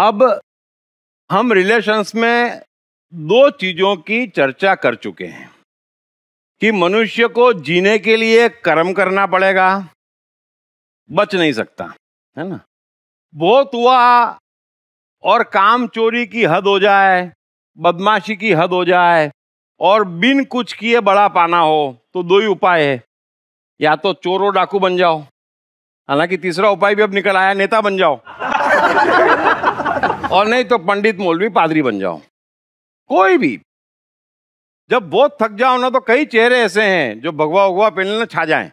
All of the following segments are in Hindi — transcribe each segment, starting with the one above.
अब हम रिलेशंस में दो चीजों की चर्चा कर चुके हैं कि मनुष्य को जीने के लिए कर्म करना पड़ेगा बच नहीं सकता है ना बहुत हुआ और काम चोरी की हद हो जाए बदमाशी की हद हो जाए और बिन कुछ किए बड़ा पाना हो तो दो ही उपाय है या तो चोरों डाकू बन जाओ हालांकि तीसरा उपाय भी अब निकल आया नेता बन जाओ और नहीं तो पंडित मौलवी पादरी बन जाओ कोई भी जब बहुत थक जाओ ना तो कई चेहरे ऐसे हैं जो भगवा उगवा पहन पहनने छा जाए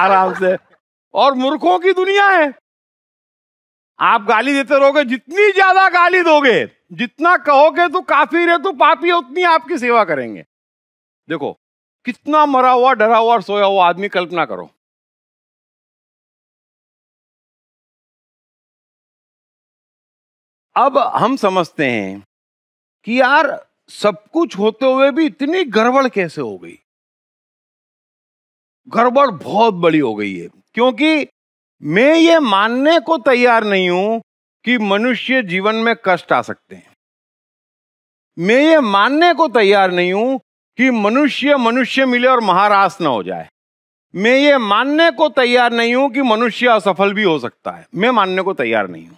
आराम से और मूर्खों की दुनिया है आप गाली देते रहोगे जितनी ज्यादा गाली दोगे जितना कहोगे तो काफी है तो पापी उतनी आपकी सेवा करेंगे देखो कितना मरा हुआ डरा हुआ और सोया हुआ आदमी कल्पना करो अब हम समझते हैं कि यार सब कुछ होते हुए भी इतनी गड़बड़ कैसे हो गई गड़बड़ बहुत बड़ी हो गई है क्योंकि मैं ये मानने को तैयार नहीं हूं कि मनुष्य जीवन में कष्ट आ सकते हैं मैं ये मानने को तैयार नहीं हूं कि मनुष्य मनुष्य मिले और महाराज ना हो जाए मैं ये मानने को तैयार नहीं हूं कि मनुष्य असफल भी हो सकता है मैं मानने को तैयार नहीं हूं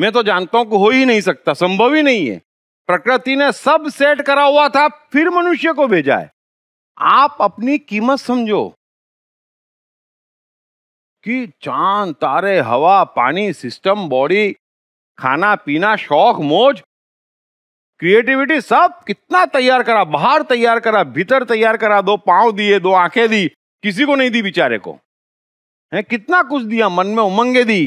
मैं तो जानता हूं कि हो ही नहीं सकता संभव ही नहीं है प्रकृति ने सब सेट करा हुआ था फिर मनुष्य को भेजा है आप अपनी कीमत समझो कि चांद तारे हवा पानी सिस्टम बॉडी खाना पीना शौक मोज क्रिएटिविटी सब कितना तैयार करा बाहर तैयार करा भीतर तैयार करा दो पांव दिए दो आंखें दी किसी को नहीं दी बेचारे को है कितना कुछ दिया मन में उमंगे दी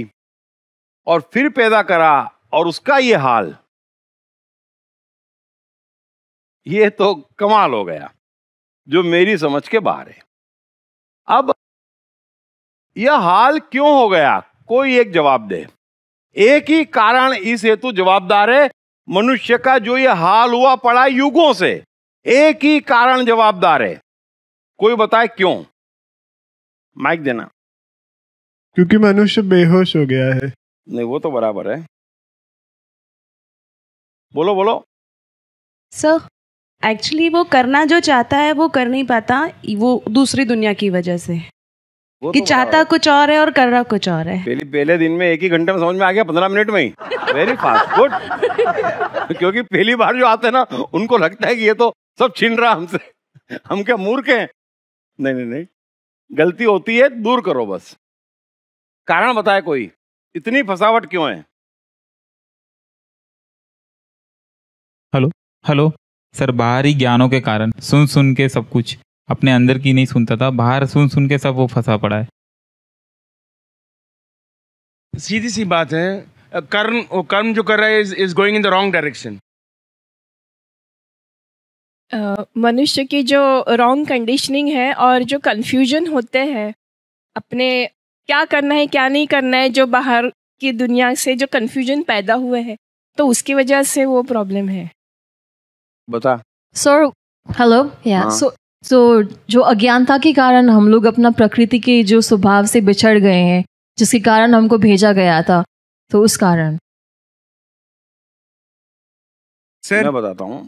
और फिर पैदा करा और उसका ये हाल ये तो कमाल हो गया जो मेरी समझ के बाहर है अब यह हाल क्यों हो गया कोई एक जवाब दे एक ही कारण इस हेतु जवाबदार है मनुष्य का जो ये हाल हुआ पड़ा युगों से एक ही कारण जवाबदार है कोई बताए क्यों माइक देना क्योंकि मनुष्य बेहोश हो गया है नहीं वो तो बराबर है बोलो बोलो सर एक्चुअली वो करना जो चाहता है वो कर नहीं पाता वो दूसरी दुनिया की वजह से वो कि तो चाहता कुछ और है और कर रहा कुछ और है पहले पहले दिन में एक ही घंटे में समझ में आ गया पंद्रह मिनट में ही वेरी फास्ट गुड क्योंकि पहली बार जो आते हैं ना उनको लगता है कि ये तो सब छीन रहा हमसे हम क्या मूर्ख हैं नहीं नहीं नहीं गलती होती है दूर करो बस कारण बताए कोई इतनी फसावट क्यों है हेलो हेलो सर बाहरी ज्ञानों के कारण सुन सुन के सब कुछ अपने अंदर की नहीं सुनता था बाहर सुन सुन के सब वो फंसा पड़ा है सीधी सी बात है कर्म वो कर्म जो कर रहा है is is going in the wrong direction मनुष्य की जो रॉन्ग कंडीशनिंग है और जो कंफ्यूजन होते हैं अपने क्या करना है क्या नहीं करना है जो बाहर की दुनिया से जो कन्फ्यूजन पैदा हुआ है तो उसकी वजह से वो प्रॉब्लम है बता सर हेलो या सो सो जो अज्ञानता के कारण हम लोग अपना प्रकृति के जो स्वभाव से बिछड़ गए हैं जिसके कारण हमको भेजा गया था तो उस कारण सर मैं बताता हूँ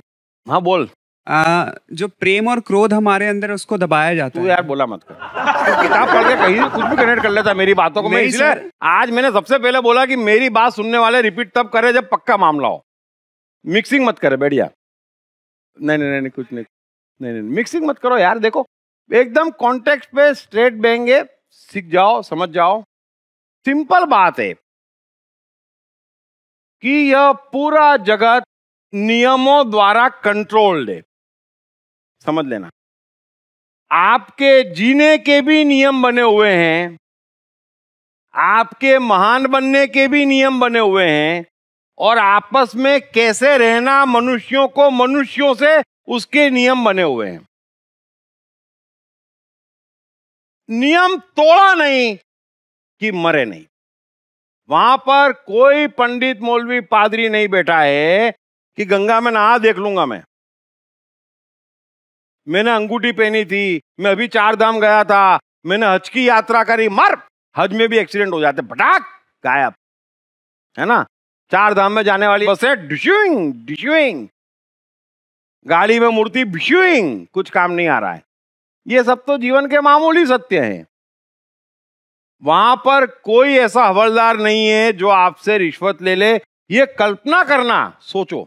हाँ बोल आ, जो प्रेम और क्रोध हमारे अंदर उसको दबाया जाता है यार बोला मत कर किताब पढ़ के कहीं कुछ भी कनेक्ट कर लेता मेरी बातों को मैं इसलिए आज मैंने सबसे पहले बोला कि मेरी बात सुनने वाले रिपीट तब करे जब पक्का मामला हो मिक्सिंग मत करे बढ़िया नहीं नहीं नहीं कुछ नहीं नहीं नहीं मिक्सिंग मत करो यार देखो एकदम कॉन्टेक्ट पे स्ट्रेट बहेंगे सीख जाओ समझ जाओ सिंपल बात है कि यह पूरा जगत नियमों द्वारा कंट्रोल्ड है समझ लेना आपके जीने के भी नियम बने हुए हैं आपके महान बनने के भी नियम बने हुए हैं और आपस में कैसे रहना मनुष्यों को मनुष्यों से उसके नियम बने हुए हैं नियम तोड़ा नहीं कि मरे नहीं वहां पर कोई पंडित मौलवी पादरी नहीं बैठा है कि गंगा में नहा देख लूंगा मैं मैंने अंगूठी पहनी थी मैं अभी चार धाम गया था मैंने हज की यात्रा करी मर हज में भी एक्सीडेंट हो जाते भटाक गायब है ना चार धाम में जाने वाली बस है डिशुइंग गाड़ी में मूर्ति भिश्यूंग कुछ काम नहीं आ रहा है ये सब तो जीवन के मामूली सत्य हैं वहां पर कोई ऐसा हवलदार नहीं है जो आपसे रिश्वत ले ले ये कल्पना करना सोचो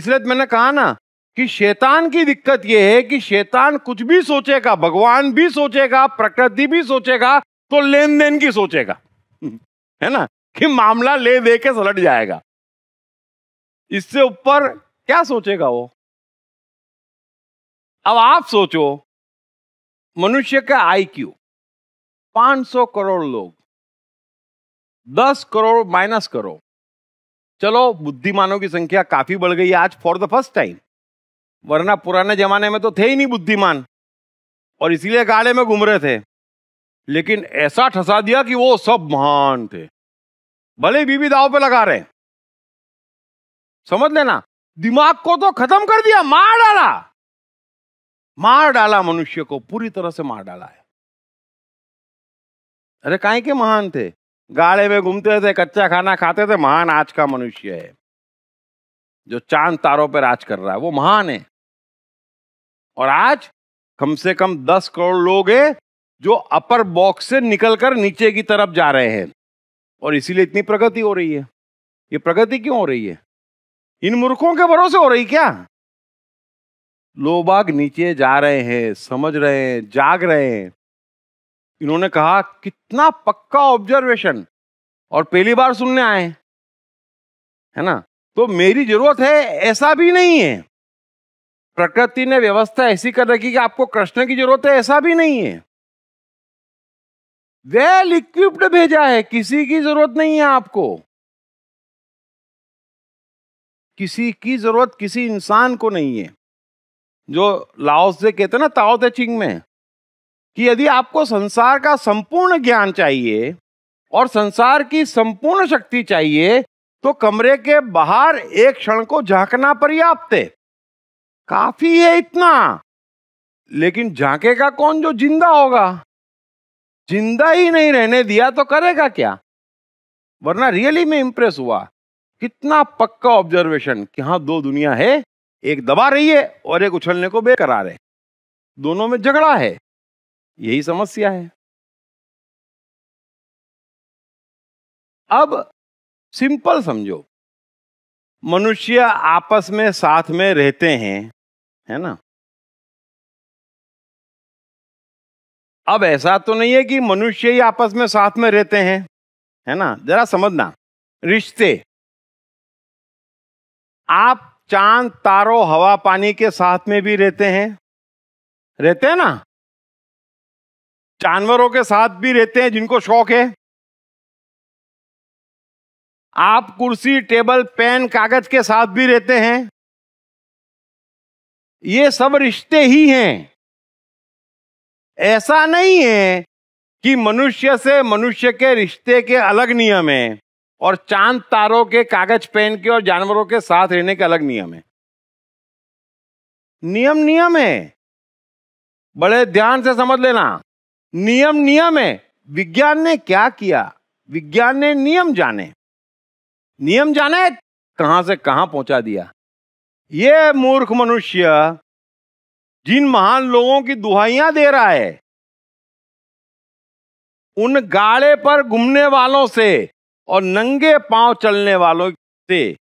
इसलिए तो मैंने कहा ना कि शैतान की दिक्कत यह है कि शैतान कुछ भी सोचेगा भगवान भी सोचेगा प्रकृति भी सोचेगा तो लेन देन की सोचेगा है ना कि मामला ले दे के सलट जाएगा इससे ऊपर क्या सोचेगा वो अब आप सोचो मनुष्य का आईक्यू 500 करोड़ लोग 10 करोड़ माइनस करो चलो बुद्धिमानों की संख्या काफी बढ़ गई आज फॉर द फर्स्ट टाइम वरना पुराने जमाने में तो थे ही नहीं बुद्धिमान और इसीलिए गाड़े में घूम रहे थे लेकिन ऐसा ठसा दिया कि वो सब महान थे भले बीबी दाव पे लगा रहे समझ लेना दिमाग को तो खत्म कर दिया मार डाला मार डाला मनुष्य को पूरी तरह से मार डाला है अरे काय के महान थे गाड़े में घूमते थे कच्चा खाना खाते थे महान आज का मनुष्य है जो चांद तारों पर राज कर रहा है वो महान है और आज कम से कम दस करोड़ लोग हैं जो अपर बॉक्स से निकलकर नीचे की तरफ जा रहे हैं और इसीलिए इतनी प्रगति हो रही है ये प्रगति क्यों हो रही है इन मूर्खों के भरोसे हो रही क्या लोग नीचे जा रहे हैं समझ रहे हैं जाग रहे हैं इन्होंने कहा कितना पक्का ऑब्जर्वेशन और पहली बार सुनने आए है ना तो मेरी जरूरत है ऐसा भी नहीं है प्रकृति ने व्यवस्था ऐसी कर रखी कि आपको कृष्ण की जरूरत है ऐसा भी नहीं है वेल इक्विप्ड भेजा है किसी की जरूरत नहीं है आपको किसी की जरूरत किसी इंसान को नहीं है जो लाओस से कहते ना ताओ ते चिंग में कि यदि आपको संसार का संपूर्ण ज्ञान चाहिए और संसार की संपूर्ण शक्ति चाहिए तो कमरे के बाहर एक क्षण को झांकना पर्याप्त है काफी है इतना लेकिन का कौन जो जिंदा होगा जिंदा ही नहीं रहने दिया तो करेगा क्या वरना रियली में इंप्रेस हुआ कितना पक्का ऑब्जर्वेशन कि हाँ दो दुनिया है एक दबा रही है और एक उछलने को बेकरार है दोनों में झगड़ा है यही समस्या है अब सिंपल समझो मनुष्य आपस में साथ में रहते हैं है ना अब ऐसा तो नहीं है कि मनुष्य ही आपस में साथ में रहते हैं है ना जरा समझना रिश्ते आप चांद तारों हवा पानी के साथ में भी रहते हैं रहते हैं ना जानवरों के साथ भी रहते हैं जिनको शौक है आप कुर्सी टेबल पेन कागज के साथ भी रहते हैं ये सब रिश्ते ही हैं ऐसा नहीं है कि मनुष्य से मनुष्य के रिश्ते के अलग नियम है और चांद तारों के कागज पेन के और जानवरों के साथ रहने के अलग नियम है नियम नियम है बड़े ध्यान से समझ लेना नियम नियम है विज्ञान ने क्या किया विज्ञान ने नियम जाने नियम जाने कहां से कहां पहुंचा दिया ये मूर्ख मनुष्य जिन महान लोगों की दुहाइयां दे रहा है उन गाड़े पर घूमने वालों से और नंगे पांव चलने वालों से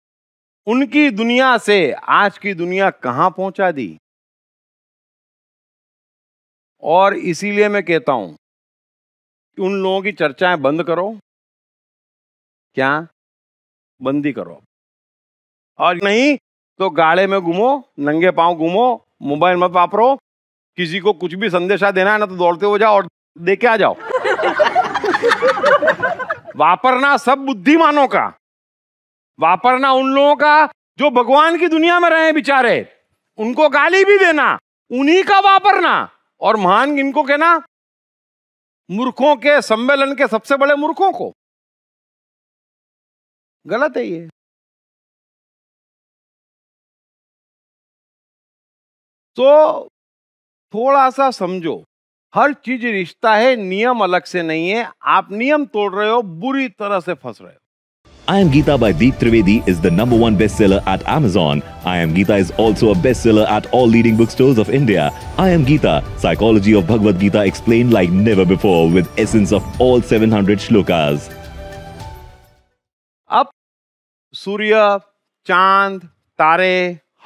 उनकी दुनिया से आज की दुनिया कहां पहुंचा दी और इसीलिए मैं कहता हूं कि उन लोगों की चर्चाएं बंद करो क्या बंदी करो और नहीं तो गाड़े में घूमो नंगे पांव घूमो मोबाइल मत वापरो किसी को कुछ भी संदेशा देना है ना तो दौड़ते हो जाओ और दे के आ जाओ वापरना सब बुद्धिमानों का वापरना उन लोगों का जो भगवान की दुनिया में रहे बेचारे उनको गाली भी देना उन्हीं का वापरना और महान इनको कहना मूर्खों के सम्मेलन के सबसे बड़े मूर्खों को गलत है ये तो थोड़ा सा समझो हर चीज रिश्ता है नियम अलग से नहीं है आप नियम तोड़ रहे हो बुरी तरह से फंस रहे हो I Am Gita by Deep Trivedi is the number one bestseller at Amazon. I Am Gita is also a bestseller at all leading bookstores of India. I Am Gita, Psychology of Bhagavad Gita explained like never before with essence of all 700 shlokas. अब सूर्य, चांद, तारे,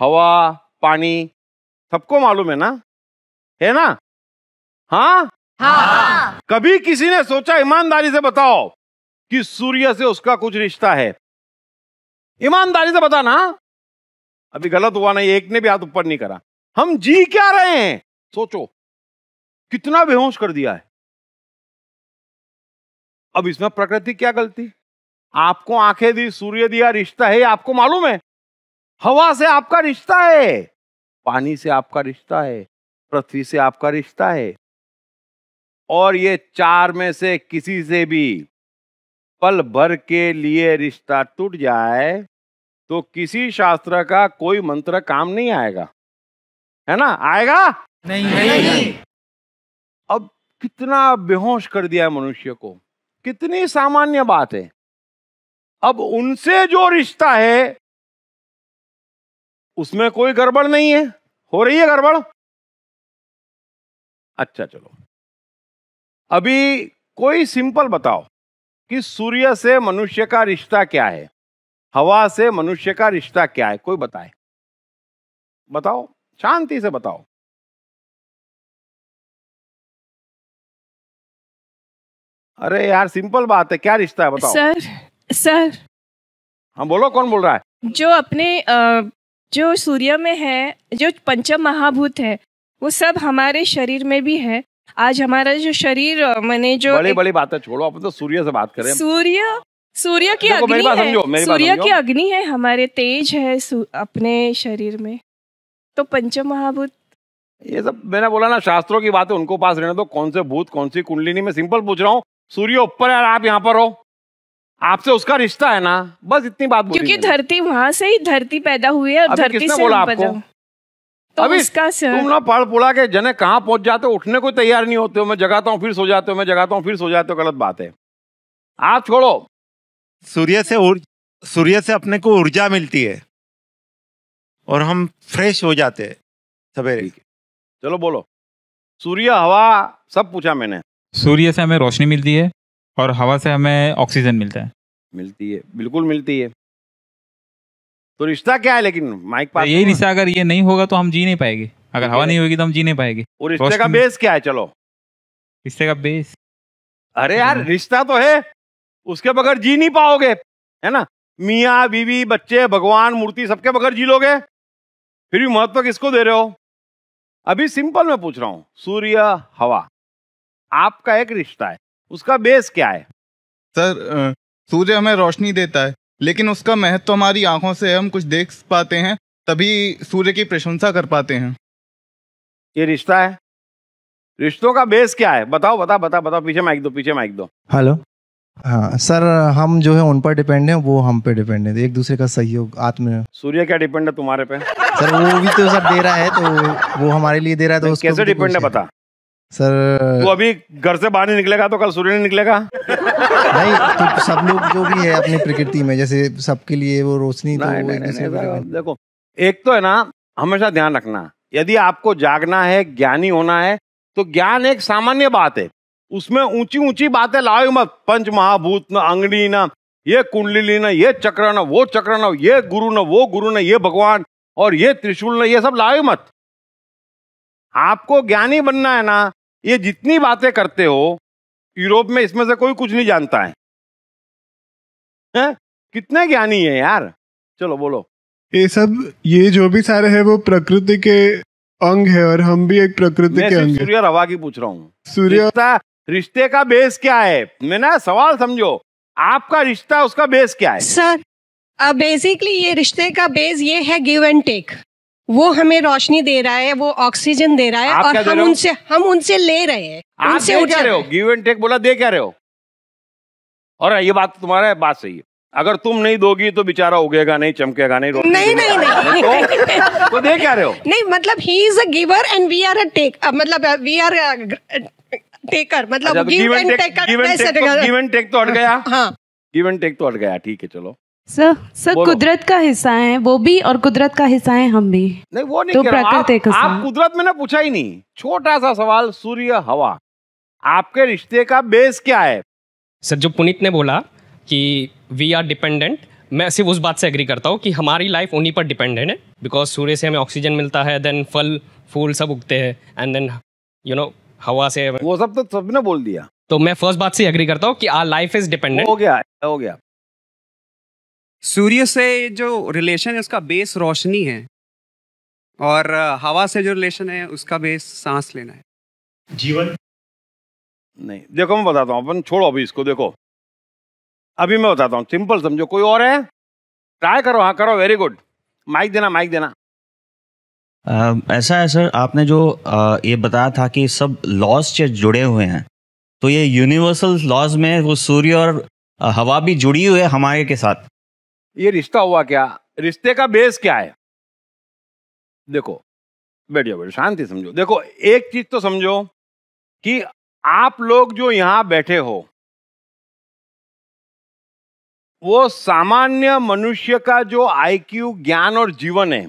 हवा, पानी सबको मालूम है ना है ना हाँ? हाँ कभी किसी ने सोचा ईमानदारी से बताओ कि सूर्य से उसका कुछ रिश्ता है ईमानदारी से बता ना अभी गलत हुआ नहीं एक ने भी हाथ ऊपर नहीं करा हम जी क्या रहे हैं सोचो कितना बेहोश कर दिया है अब इसमें प्रकृति क्या गलती आपको आंखें दी सूर्य दिया रिश्ता है आपको मालूम है हवा से आपका रिश्ता है पानी से आपका रिश्ता है पृथ्वी से आपका रिश्ता है और ये चार में से किसी से भी पल भर के लिए रिश्ता टूट जाए तो किसी शास्त्र का कोई मंत्र काम नहीं आएगा है ना आएगा नहीं, नहीं। अब कितना बेहोश कर दिया है मनुष्य को कितनी सामान्य बात है अब उनसे जो रिश्ता है उसमें कोई गड़बड़ नहीं है हो रही है गड़बड़ अच्छा चलो अभी कोई सिंपल बताओ कि सूर्य से मनुष्य का रिश्ता क्या है हवा से मनुष्य का रिश्ता क्या है कोई बताए बताओ शांति से बताओ अरे यार सिंपल बात है क्या रिश्ता है बताओ सर सर हाँ बोलो कौन बोल रहा है जो अपने जो सूर्य में है जो पंचम महाभूत है वो सब हमारे शरीर में भी है आज हमारा जो शरीर मैंने जो बड़ी बड़ी है छोड़ो आप तो सूर्य से बात करें सूर्य सूर्य की अग्नि है सूर्य की अग्नि है हमारे तेज है अपने शरीर में तो पंचम महाभूत ये सब मैंने बोला ना शास्त्रों की है उनको पास रहने दो कौन से भूत कौन सी कुंडलिनी में सिंपल पूछ रहा हूँ सूर्य ऊपर है आप यहाँ पर हो आपसे उसका रिश्ता है ना बस इतनी बात क्योंकि धरती वहां से ही धरती पैदा हुई है और धरती से बोला आपको तो अभी इसका तुम ना पढ़ पुड़ा के जने कहाँ पहुंच जाते हो उठने को तैयार नहीं होते हो मैं जगाता हूँ फिर सो जाते हो मैं जगाता हूँ फिर सो जाते हो गलत बात है आप छोड़ो सूर्य से सूर्य से अपने को ऊर्जा मिलती है और हम फ्रेश हो जाते हैं सवेरे चलो बोलो सूर्य हवा सब पूछा मैंने सूर्य से हमें रोशनी मिलती है और हवा से हमें ऑक्सीजन मिलता है मिलती है बिल्कुल मिलती है तो रिश्ता क्या है लेकिन माइक तो पास यही रिश्ता अगर ये नहीं होगा तो हम जी नहीं पाएंगे अगर हवा नहीं होगी तो हम जी नहीं पाएंगे और रिश्ते का बेस क्या है चलो रिश्ते का बेस अरे यार हम्म। रिश्ता तो है उसके बगैर जी नहीं पाओगे है ना मियाँ बीवी बच्चे भगवान मूर्ति सबके बगैर जी लोगे फिर भी महत्व किसको दे रहे हो अभी सिंपल मैं पूछ रहा हूँ सूर्य हवा आपका एक रिश्ता है उसका बेस क्या है सर सूर्य हमें रोशनी देता है लेकिन उसका महत्व तो हमारी आंखों से हम कुछ देख पाते हैं तभी सूर्य की प्रशंसा कर पाते हैं ये रिश्ता है रिश्तों का बेस क्या है बताओ बताओ बताओ बताओ पीछे माइक दो पीछे माइक दो हेलो हाँ सर हम जो है उन पर डिपेंड है वो हम पे डिपेंड है एक दूसरे का सहयोग आत्म सूर्य क्या डिपेंड है तुम्हारे पे सर वो भी तो सर दे रहा है तो वो हमारे लिए दे रहा है तो कैसे डिपेंड तो है बता सर तो अभी घर से बाहर नहीं निकलेगा तो कल सूर्य नहीं निकलेगा नहीं तो सब लोग जो भी है अपनी प्रकृति में जैसे सबके लिए वो रोशनी तो देखो एक तो है ना हमेशा ध्यान रखना यदि आपको जागना है ज्ञानी होना है तो ज्ञान एक सामान्य बात है उसमें ऊंची ऊंची बातें लाओ मत पंच महाभूत न अंगड़ी न ये कुंडली न ये चक्र न वो चक्र न ये गुरु न वो गुरु न ये भगवान और ये त्रिशूल न ये सब लाओ मत आपको ज्ञानी बनना है ना ये जितनी बातें करते हो यूरोप में इसमें से कोई कुछ नहीं जानता है, है? कितने ज्ञानी है यार चलो बोलो ये सब ये जो भी सारे है वो प्रकृति के अंग है और हम भी एक प्रकृति के अंग सूर्य हवा की पूछ रहा हूँ सूर्य रिश्ते का बेस क्या है मैं ना सवाल समझो आपका रिश्ता उसका बेस क्या है सर बेसिकली uh, ये रिश्ते का बेस ये है गिव एंड टेक वो हमें रोशनी दे रहा है वो ऑक्सीजन दे रहा है और हम उनसे हम उनसे ले रहे हैं उनसे क्या रहे हो गिव एंड टेक बोला दे क्या रहे हो और ये बात तो तुम्हारा है बात सही है अगर तुम नहीं दोगी तो बेचारा उगेगा नहीं चमकेगा नहीं नहीं नहीं नहीं तो, तो दे क्या रहे हो नहीं मतलब he is a giver and we are a take मतलब वी आर टेकर मतलब give and take give and take तो हट हाँ। गया हाँ गिव एंड टेक तो हट गया ठीक है चलो सर सर कुदरत का हिस्सा है वो भी और कुदरत का हिस्सा है हम भी नहीं वो नहीं तो प्राकृतिक आप, आप कुदरत में ना पूछा ही नहीं छोटा सा सवाल सूर्य हवा आपके रिश्ते का बेस क्या है सर जो पुनीत ने बोला कि वी आर डिपेंडेंट मैं सिर्फ उस बात से एग्री करता हूँ कि हमारी लाइफ उन्हीं पर डिपेंडेंट है बिकॉज सूर्य से हमें ऑक्सीजन मिलता है देन फल फूल सब उगते हैं एंड देन यू नो हवा से वो सब तो सबने बोल दिया तो मैं फर्स्ट बात से एग्री करता हूँ कि आर लाइफ इज डिपेंडेंट हो गया हो गया सूर्य से जो रिलेशन है उसका बेस रोशनी है और हवा से जो रिलेशन है उसका बेस सांस लेना है जीवन नहीं देखो मैं बताता हूँ अपन छोड़ो अभी इसको देखो अभी मैं बताता हूँ सिंपल समझो कोई और है ट्राई करो हाँ करो वेरी गुड माइक देना माइक देना आ, ऐसा है सर आपने जो आ, ये बताया था कि सब लॉज से जुड़े हुए हैं तो ये यूनिवर्सल लॉज में वो सूर्य और हवा भी जुड़ी हुई है हमारे के साथ ये रिश्ता हुआ क्या रिश्ते का बेस क्या है देखो बैठियो बैठो शांति समझो देखो एक चीज तो समझो कि आप लोग जो यहां बैठे हो वो सामान्य मनुष्य का जो आईक्यू ज्ञान और जीवन है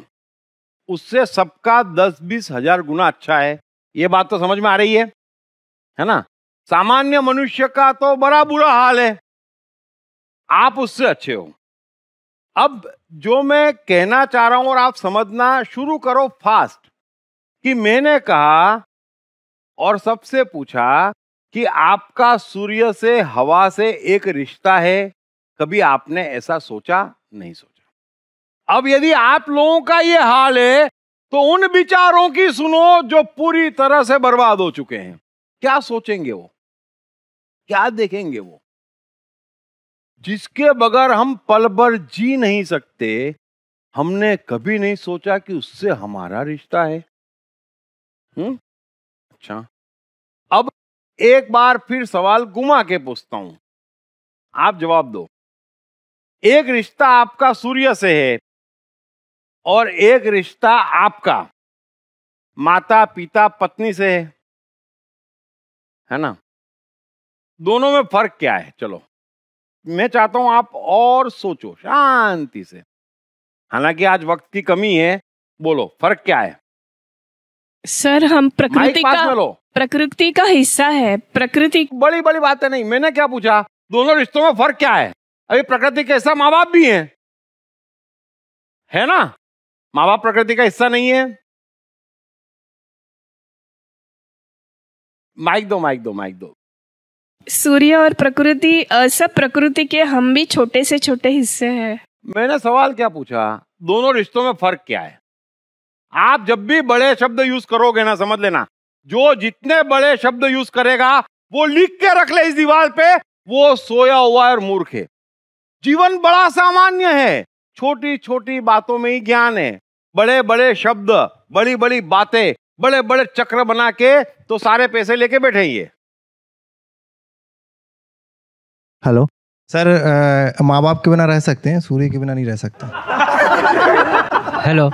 उससे सबका दस बीस हजार गुना अच्छा है ये बात तो समझ में आ रही है है ना सामान्य मनुष्य का तो बड़ा बुरा हाल है आप उससे अच्छे हो अब जो मैं कहना चाह रहा हूं और आप समझना शुरू करो फास्ट कि मैंने कहा और सबसे पूछा कि आपका सूर्य से हवा से एक रिश्ता है कभी आपने ऐसा सोचा नहीं सोचा अब यदि आप लोगों का ये हाल है तो उन विचारों की सुनो जो पूरी तरह से बर्बाद हो चुके हैं क्या सोचेंगे वो क्या देखेंगे वो जिसके बगैर हम पल भर जी नहीं सकते हमने कभी नहीं सोचा कि उससे हमारा रिश्ता है हुँ? हम्म? अच्छा अब एक बार फिर सवाल घुमा के पूछता हूं आप जवाब दो एक रिश्ता आपका सूर्य से है और एक रिश्ता आपका माता पिता पत्नी से है है ना दोनों में फर्क क्या है चलो मैं चाहता हूं आप और सोचो शांति से हालांकि आज वक्त की कमी है बोलो फर्क क्या है सर हम प्रकृति का प्रकृति का हिस्सा है प्रकृति बड़ी बड़ी बात है नहीं मैंने क्या पूछा दोनों रिश्तों में फर्क क्या है अभी प्रकृति के हिस्सा माँ बाप भी है, है ना माँ बाप प्रकृति का हिस्सा नहीं है माइक दो माइक दो माइक दो सूर्य और प्रकृति सब प्रकृति के हम भी छोटे से छोटे हिस्से हैं मैंने सवाल क्या पूछा दोनों रिश्तों में फर्क क्या है आप जब भी बड़े शब्द यूज करोगे ना समझ लेना जो जितने बड़े शब्द यूज करेगा वो लिख के रख ले इस दीवार पे वो सोया हुआ और मूर्ख है जीवन बड़ा सामान्य है छोटी छोटी बातों में ही ज्ञान है बड़े बड़े शब्द बड़ी बड़ी बातें बड़े बड़े चक्र बना के तो सारे पैसे लेके बैठे ये हेलो सर माँ बाप के बिना रह सकते हैं सूर्य के बिना नहीं रह सकता हेलो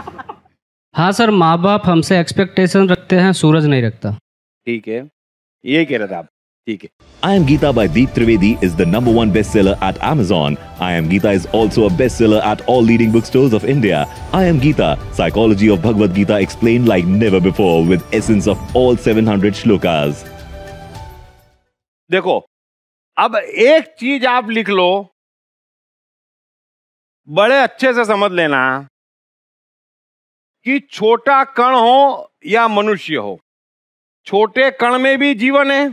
हाँ सर माँ बाप हमसे एक्सपेक्टेशन रखते हैं सूरज नहीं रखता ठीक है ये कह रहे थे आप ठीक है I am Gita by Deep Trivedi is the number one best seller at Amazon I am Gita is also best seller at all leading book store of India I am Gita psychology of Bhagavad Gita explain like never before with essence of all seven hundred shlokas देखो अब एक चीज आप लिख लो बड़े अच्छे से समझ लेना कि छोटा कण हो या मनुष्य हो छोटे कण में भी जीवन है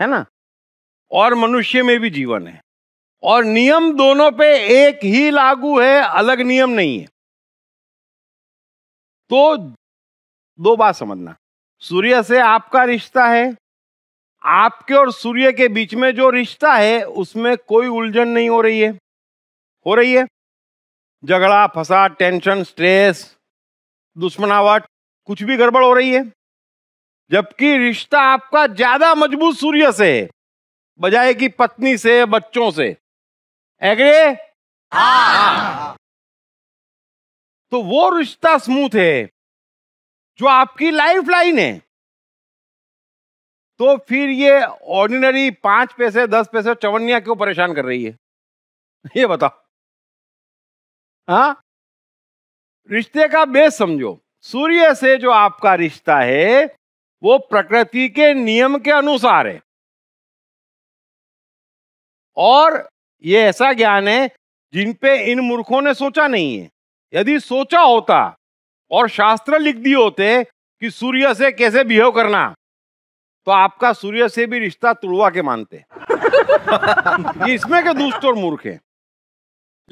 है ना और मनुष्य में भी जीवन है और नियम दोनों पे एक ही लागू है अलग नियम नहीं है तो दो बात समझना सूर्य से आपका रिश्ता है आपके और सूर्य के बीच में जो रिश्ता है उसमें कोई उलझन नहीं हो रही है हो रही है झगड़ा फसा टेंशन स्ट्रेस दुश्मनावट कुछ भी गड़बड़ हो रही है जबकि रिश्ता आपका ज्यादा मजबूत सूर्य से है बजाय की पत्नी से बच्चों से एग्रे हाँ। तो वो रिश्ता स्मूथ है जो आपकी लाइफ लाइन है तो फिर ये ऑर्डिनरी पांच पैसे दस पैसे चवनिया क्यों परेशान कर रही है ये बताओ हा रिश्ते का बेस समझो सूर्य से जो आपका रिश्ता है वो प्रकृति के नियम के अनुसार है और ये ऐसा ज्ञान है जिन पे इन मूर्खों ने सोचा नहीं है यदि सोचा होता और शास्त्र लिख दिए होते कि सूर्य से कैसे बिहेव करना तो आपका सूर्य से भी रिश्ता तुड़वा के मानते इसमें के दुष्ट और मूर्ख है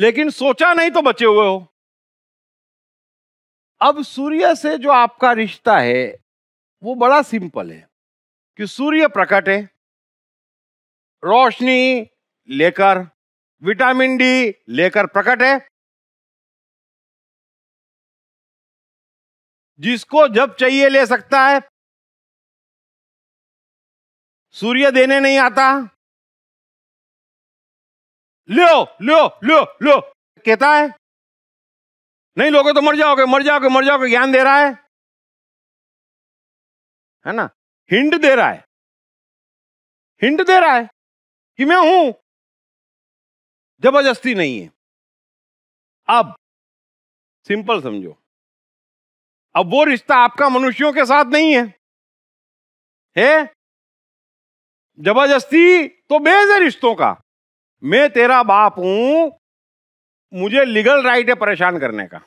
लेकिन सोचा नहीं तो बचे हुए हो अब सूर्य से जो आपका रिश्ता है वो बड़ा सिंपल है कि सूर्य प्रकट है रोशनी लेकर विटामिन डी लेकर प्रकट है जिसको जब चाहिए ले सकता है सूर्य देने नहीं आता लो लो लो लो कहता है नहीं लोगे तो मर जाओगे मर जाओगे मर जाओगे ज्ञान दे रहा है है ना हिंड दे रहा है हिंड दे रहा है कि मैं हूं जबरदस्ती नहीं है अब सिंपल समझो अब वो रिश्ता आपका मनुष्यों के साथ नहीं है है जबरदस्ती तो बेज है रिश्तों का मैं तेरा बाप हूं मुझे लीगल राइट है परेशान करने का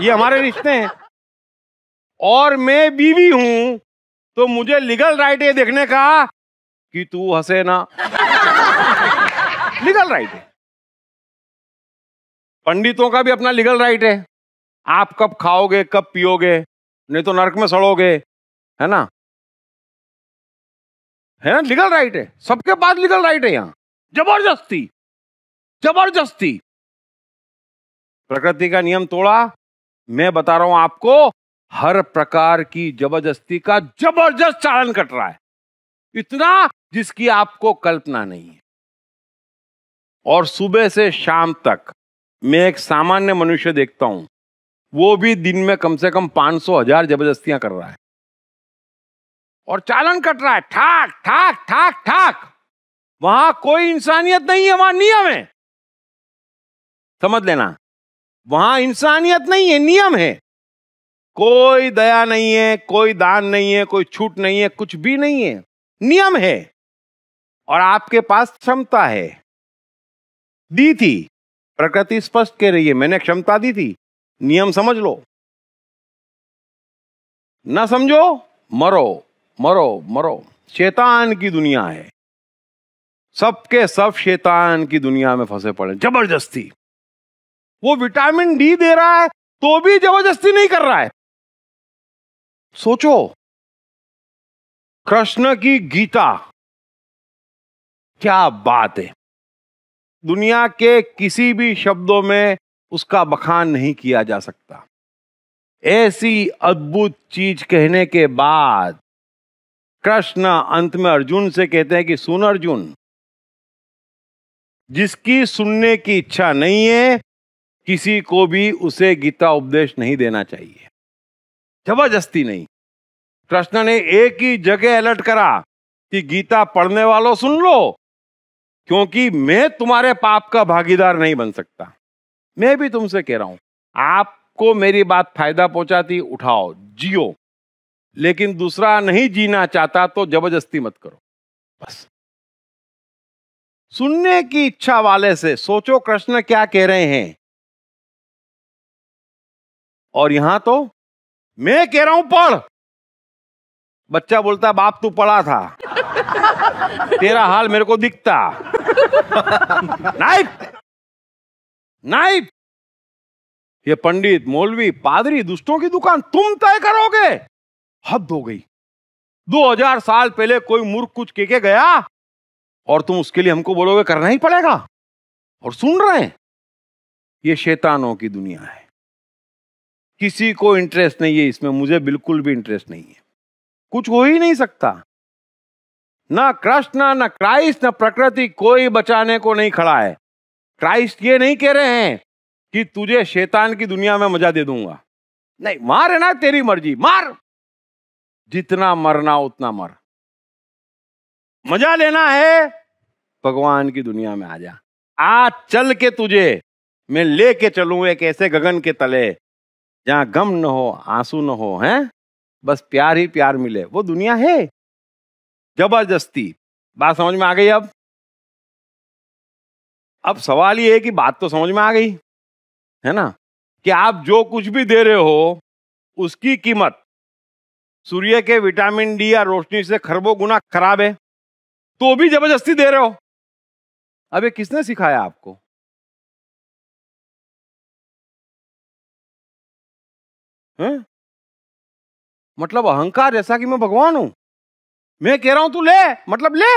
ये हमारे रिश्ते हैं और मैं बीवी हूं तो मुझे लीगल राइट है देखने का कि तू हंसे ना लीगल राइट है पंडितों का भी अपना लीगल राइट है आप कब खाओगे कब पियोगे नहीं तो नरक में सड़ोगे है ना है ना लीगल राइट है सबके पास लीगल राइट है यहाँ जबरदस्ती जबरदस्ती प्रकृति का नियम तोड़ा मैं बता रहा हूं आपको हर प्रकार की जबरदस्ती का जबरदस्त चालन कट रहा है इतना जिसकी आपको कल्पना नहीं है और सुबह से शाम तक मैं एक सामान्य मनुष्य देखता हूं वो भी दिन में कम से कम पांच सौ हजार जबरदस्तियां कर रहा है और चालन कट रहा है ठाक ठाक ठाक ठाक वहां कोई इंसानियत नहीं है वहां नियम है समझ लेना वहां इंसानियत नहीं है नियम है कोई दया नहीं है कोई दान नहीं है कोई छूट नहीं है कुछ भी नहीं है नियम है और आपके पास क्षमता है दी थी प्रकृति स्पष्ट कह रही है मैंने क्षमता दी थी नियम समझ लो ना समझो मरो मरो मरो शैतान की दुनिया है सबके सब शैतान की दुनिया में फंसे पड़े जबरदस्ती वो विटामिन डी दे रहा है तो भी जबरदस्ती नहीं कर रहा है सोचो कृष्ण की गीता क्या बात है दुनिया के किसी भी शब्दों में उसका बखान नहीं किया जा सकता ऐसी अद्भुत चीज कहने के बाद कृष्ण अंत में अर्जुन से कहते हैं कि सुन अर्जुन जिसकी सुनने की इच्छा नहीं है किसी को भी उसे गीता उपदेश नहीं देना चाहिए जबरदस्ती नहीं कृष्ण ने एक ही जगह अलर्ट करा कि गीता पढ़ने वालों सुन लो क्योंकि मैं तुम्हारे पाप का भागीदार नहीं बन सकता मैं भी तुमसे कह रहा हूं आपको मेरी बात फायदा पहुंचाती उठाओ जियो लेकिन दूसरा नहीं जीना चाहता तो जबरदस्ती मत करो बस सुनने की इच्छा वाले से सोचो कृष्ण क्या कह रहे हैं और यहां तो मैं कह रहा हूं पढ़ बच्चा बोलता बाप तू पढ़ा था तेरा हाल मेरे को दिखता नाइफ नाइफ ये पंडित मौलवी पादरी दुष्टों की दुकान तुम तय करोगे हद हो गई 2000 साल पहले कोई मूर्ख कुछ के के गया और तुम उसके लिए हमको बोलोगे करना ही पड़ेगा और सुन रहे हैं ये शैतानों की दुनिया है किसी को इंटरेस्ट नहीं है इसमें मुझे बिल्कुल भी इंटरेस्ट नहीं है कुछ हो ही नहीं सकता ना कृष्ण ना क्राइस्ट ना प्रकृति कोई बचाने को नहीं खड़ा है क्राइस्ट ये नहीं कह रहे हैं कि तुझे शैतान की दुनिया में मजा दे दूंगा नहीं मार है ना तेरी मर्जी मार जितना मरना उतना मर मजा लेना है भगवान की दुनिया में आ जा आज चल के तुझे मैं लेके चलू एक ऐसे गगन के तले जहां गम न हो आंसू न हो हैं बस प्यार ही प्यार मिले वो दुनिया है जबरदस्ती बात समझ में आ गई अब अब सवाल ये है कि बात तो समझ में आ गई है ना कि आप जो कुछ भी दे रहे हो उसकी कीमत सूर्य के विटामिन डी या रोशनी से खरबों गुना खराब है तो भी जबरदस्ती दे रहे हो अब ये किसने सिखाया आपको है? मतलब अहंकार जैसा कि मैं भगवान हूं मैं कह रहा हूं तू ले मतलब ले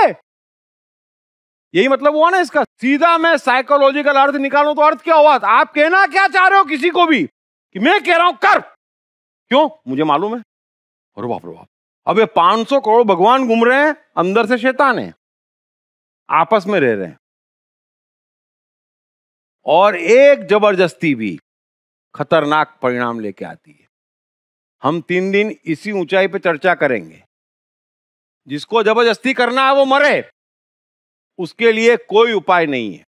यही मतलब हुआ ना इसका सीधा मैं साइकोलॉजिकल अर्थ निकालू तो अर्थ क्या हुआ आप कहना क्या चाह रहे हो किसी को भी कि मैं कह रहा हूं कर क्यों मुझे मालूम है और बाप रे बाप अब ये पांच सौ करोड़ भगवान घूम रहे हैं अंदर से शैतान है आपस में रह रहे हैं और एक जबरदस्ती भी खतरनाक परिणाम लेके आती है हम तीन दिन इसी ऊंचाई पे चर्चा करेंगे जिसको जबरदस्ती करना है वो मरे उसके लिए कोई उपाय नहीं है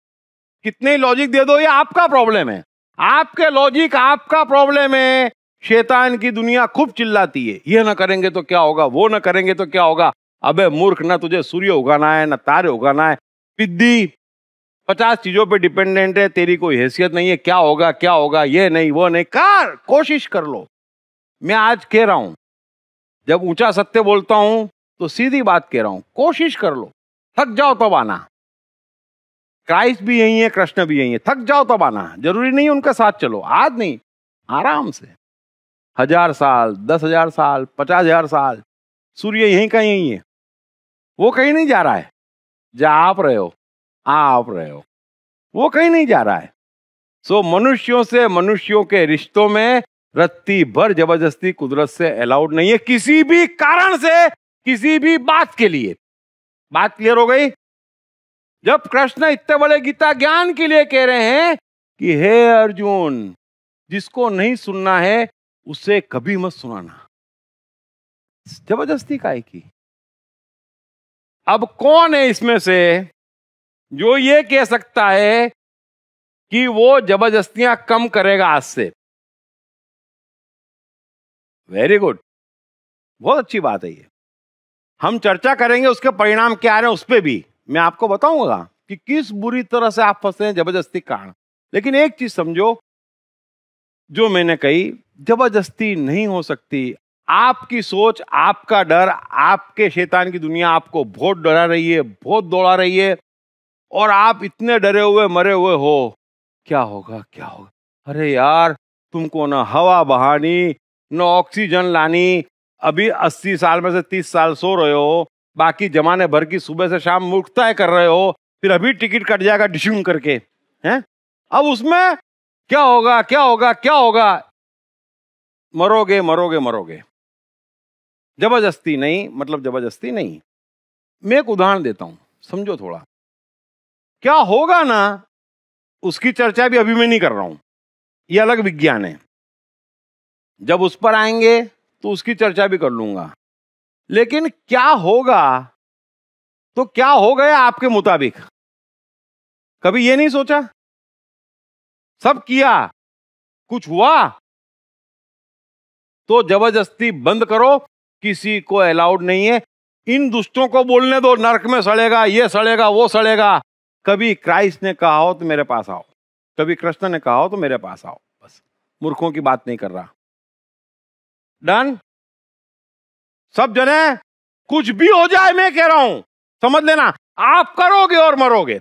कितने लॉजिक दे दो ये आपका प्रॉब्लम है आपके लॉजिक आपका प्रॉब्लम है शैतान की दुनिया खूब चिल्लाती है ये ना करेंगे तो क्या होगा वो ना करेंगे तो क्या होगा अबे मूर्ख ना तुझे सूर्य उगाना है ना तारे उगाना है पिद्दी पचास चीजों पे डिपेंडेंट है तेरी कोई हैसियत नहीं है क्या होगा क्या होगा ये नहीं वो नहीं कर कोशिश कर लो मैं आज कह रहा हूं जब ऊंचा सत्य बोलता हूं तो सीधी बात कह रहा हूं कोशिश कर लो थक जाओ तब आना क्राइस्ट भी यही है कृष्ण भी यही है थक जाओ तब आना जरूरी नहीं उनका साथ चलो आज नहीं आराम से हजार साल दस हजार साल पचास हजार साल सूर्य यहीं का यहीं है वो कहीं नहीं जा रहा है जा आप रहे हो आप रहे हो वो कहीं नहीं जा रहा है सो so, मनुष्यों से मनुष्यों के रिश्तों में रत्ती भर जबरदस्ती कुदरत से अलाउड नहीं है किसी भी कारण से किसी भी बात के लिए बात क्लियर हो गई जब कृष्ण इतने बड़े गीता ज्ञान के लिए कह रहे हैं कि हे अर्जुन जिसको नहीं सुनना है उसे कभी मत सुनाना जबरदस्ती काय की अब कौन है इसमें से जो ये कह सकता है कि वो जबरदस्तियां कम करेगा आज से वेरी गुड बहुत अच्छी बात है ये हम चर्चा करेंगे उसके परिणाम क्या आ रहे हैं उस पर भी मैं आपको बताऊंगा कि किस बुरी तरह से आप फंसे हैं जबरदस्ती कारण लेकिन एक चीज समझो जो मैंने कही जबरदस्ती नहीं हो सकती आपकी सोच आपका डर आपके शैतान की दुनिया आपको बहुत डरा रही है बहुत दौड़ा रही है और आप इतने डरे हुए मरे हुए हो क्या होगा क्या होगा अरे यार तुमको ना हवा बहानी न ऑक्सीजन लानी अभी अस्सी साल में से तीस साल सो रहे हो बाकी जमाने भर की सुबह से शाम मूर्खताएं कर रहे हो फिर अभी टिकट कट जाएगा डिश्यूम करके हैं अब उसमें क्या होगा क्या होगा क्या होगा मरोगे मरोगे मरोगे जबरदस्ती नहीं मतलब जबरदस्ती नहीं मैं एक उदाहरण देता हूं समझो थोड़ा क्या होगा ना उसकी चर्चा भी अभी मैं नहीं कर रहा हूं ये अलग विज्ञान है जब उस पर आएंगे तो उसकी चर्चा भी कर लूंगा लेकिन क्या होगा तो क्या हो गया आपके मुताबिक कभी ये नहीं सोचा सब किया कुछ हुआ तो जबरदस्ती बंद करो किसी को अलाउड नहीं है इन दुष्टों को बोलने दो नरक में सड़ेगा ये सड़ेगा वो सड़ेगा कभी क्राइस्ट ने कहा हो तो मेरे पास आओ कभी कृष्ण ने कहा हो तो मेरे पास आओ बस मूर्खों की बात नहीं कर रहा डन सब जने कुछ भी हो जाए मैं कह रहा हूं समझ लेना आप करोगे और मरोगे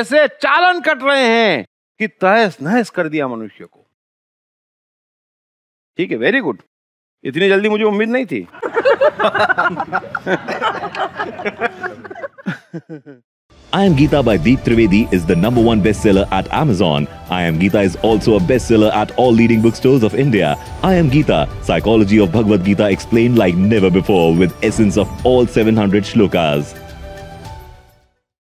ऐसे चालन कट रहे हैं कि तहस नहस कर दिया मनुष्य को ठीक है वेरी गुड इतनी जल्दी मुझे उम्मीद नहीं थी I Am Geeta by Deep Trivedi is the number one bestseller at Amazon. I Am Geeta is also a bestseller at all leading bookstores of India. I Am Geeta, Psychology of Bhagavad Gita explained like never before with essence of all 700 shlokas.